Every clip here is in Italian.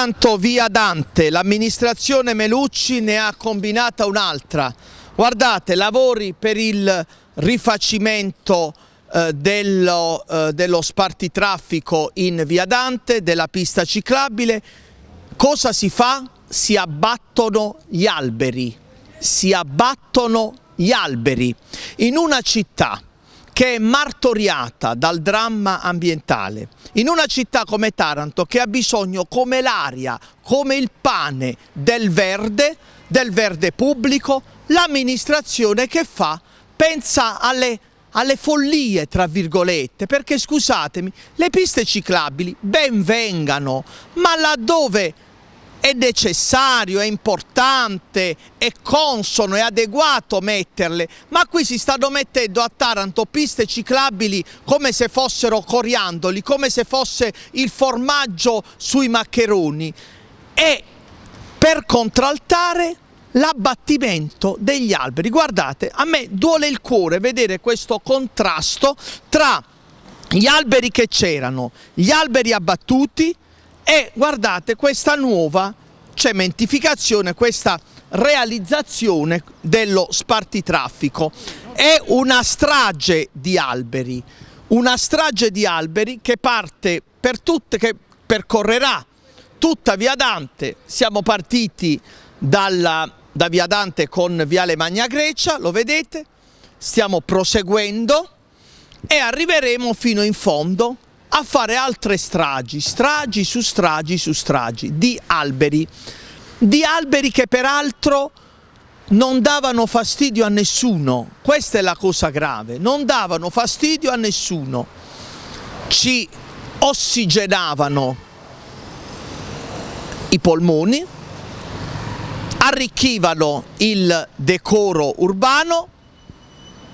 Taranto via Dante, l'amministrazione Melucci ne ha combinata un'altra. Guardate, lavori per il rifacimento eh, dello, eh, dello spartitraffico in via Dante, della pista ciclabile. Cosa si fa? Si abbattono gli alberi. Si abbattono gli alberi. In una città che è martoriata dal dramma ambientale. In una città come Taranto che ha bisogno come l'aria, come il pane del verde, del verde pubblico, l'amministrazione che fa pensa alle alle follie, tra virgolette, perché scusatemi, le piste ciclabili ben vengano, ma laddove è necessario, è importante, è consono, è adeguato metterle, ma qui si stanno mettendo a Taranto piste ciclabili come se fossero coriandoli, come se fosse il formaggio sui maccheroni e per contraltare l'abbattimento degli alberi. Guardate, a me duole il cuore vedere questo contrasto tra gli alberi che c'erano, gli alberi abbattuti, e guardate questa nuova cementificazione, questa realizzazione dello spartitraffico. È una strage di alberi, una strage di alberi che parte per tutte, che percorrerà tutta Via Dante. Siamo partiti dalla, da Via Dante con Viale Magna Grecia, lo vedete? Stiamo proseguendo e arriveremo fino in fondo a fare altre stragi, stragi su stragi su stragi di alberi, di alberi che peraltro non davano fastidio a nessuno, questa è la cosa grave, non davano fastidio a nessuno, ci ossigenavano i polmoni, arricchivano il decoro urbano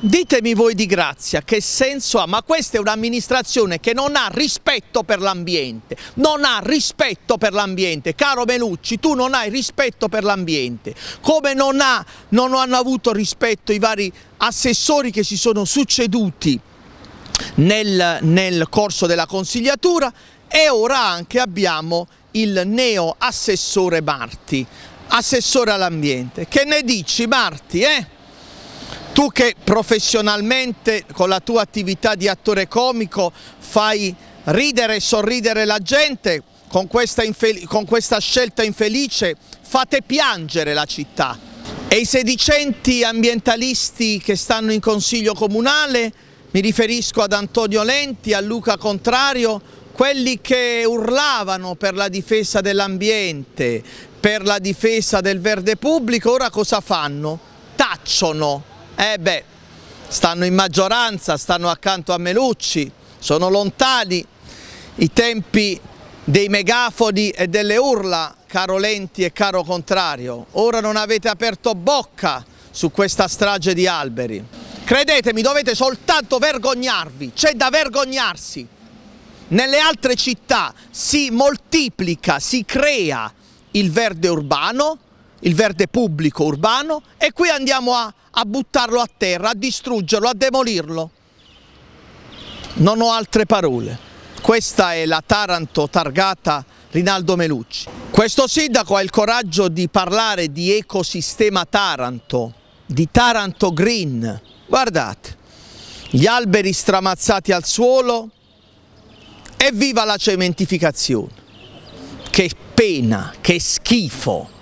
Ditemi voi di grazia che senso ha, ma questa è un'amministrazione che non ha rispetto per l'ambiente, non ha rispetto per l'ambiente. Caro Melucci, tu non hai rispetto per l'ambiente, come non, ha, non hanno avuto rispetto i vari assessori che si sono succeduti nel, nel corso della consigliatura e ora anche abbiamo il neo assessore Marti, assessore all'ambiente. Che ne dici Marti, eh? Tu che professionalmente con la tua attività di attore comico fai ridere e sorridere la gente, con questa, con questa scelta infelice fate piangere la città. E i sedicenti ambientalisti che stanno in consiglio comunale, mi riferisco ad Antonio Lenti, a Luca Contrario, quelli che urlavano per la difesa dell'ambiente, per la difesa del verde pubblico, ora cosa fanno? Tacciono eh beh, stanno in maggioranza, stanno accanto a Melucci, sono lontani i tempi dei megafoni e delle urla, caro Lenti e caro Contrario. Ora non avete aperto bocca su questa strage di alberi. Credetemi, dovete soltanto vergognarvi, c'è da vergognarsi. Nelle altre città si moltiplica, si crea il verde urbano, il verde pubblico urbano e qui andiamo a a buttarlo a terra, a distruggerlo, a demolirlo. Non ho altre parole. Questa è la Taranto targata Rinaldo Melucci. Questo sindaco ha il coraggio di parlare di ecosistema Taranto, di Taranto Green. Guardate, gli alberi stramazzati al suolo, e viva la cementificazione. Che pena, che schifo.